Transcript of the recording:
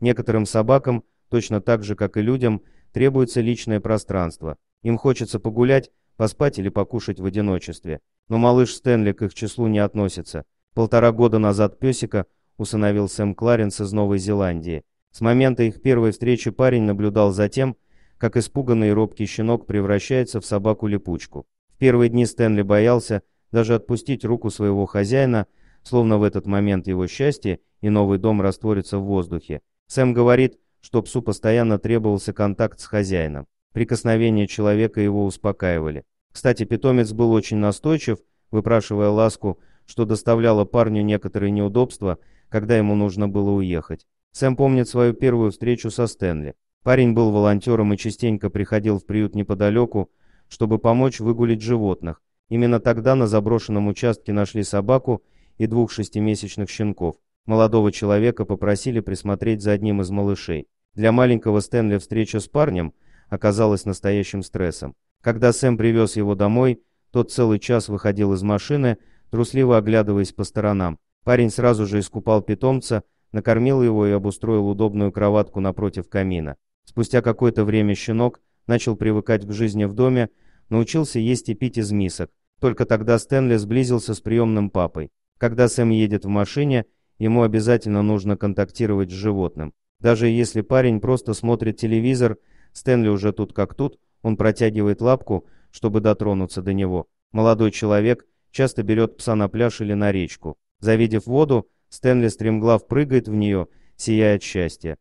Некоторым собакам, точно так же, как и людям, требуется личное пространство. Им хочется погулять, поспать или покушать в одиночестве. Но малыш Стэнли к их числу не относится. Полтора года назад песика усыновил Сэм Кларенс из Новой Зеландии. С момента их первой встречи парень наблюдал за тем, как испуганный и робкий щенок превращается в собаку-липучку. В первые дни Стэнли боялся даже отпустить руку своего хозяина, словно в этот момент его счастье и новый дом растворятся в воздухе. Сэм говорит, что псу постоянно требовался контакт с хозяином. Прикосновения человека его успокаивали. Кстати, питомец был очень настойчив, выпрашивая ласку, что доставляло парню некоторые неудобства, когда ему нужно было уехать. Сэм помнит свою первую встречу со Стэнли. Парень был волонтером и частенько приходил в приют неподалеку, чтобы помочь выгулить животных. Именно тогда на заброшенном участке нашли собаку и двух шестимесячных щенков. Молодого человека попросили присмотреть за одним из малышей. Для маленького Стэнли встреча с парнем оказалась настоящим стрессом. Когда Сэм привез его домой, тот целый час выходил из машины, трусливо оглядываясь по сторонам. Парень сразу же искупал питомца, накормил его и обустроил удобную кроватку напротив камина. Спустя какое-то время щенок начал привыкать к жизни в доме, научился есть и пить из мисок. Только тогда Стэнли сблизился с приемным папой. Когда Сэм едет в машине, ему обязательно нужно контактировать с животным. Даже если парень просто смотрит телевизор, Стэнли уже тут как тут, он протягивает лапку, чтобы дотронуться до него. Молодой человек часто берет пса на пляж или на речку. Завидев воду, Стэнли стремглав прыгает в нее, сияя от счастья.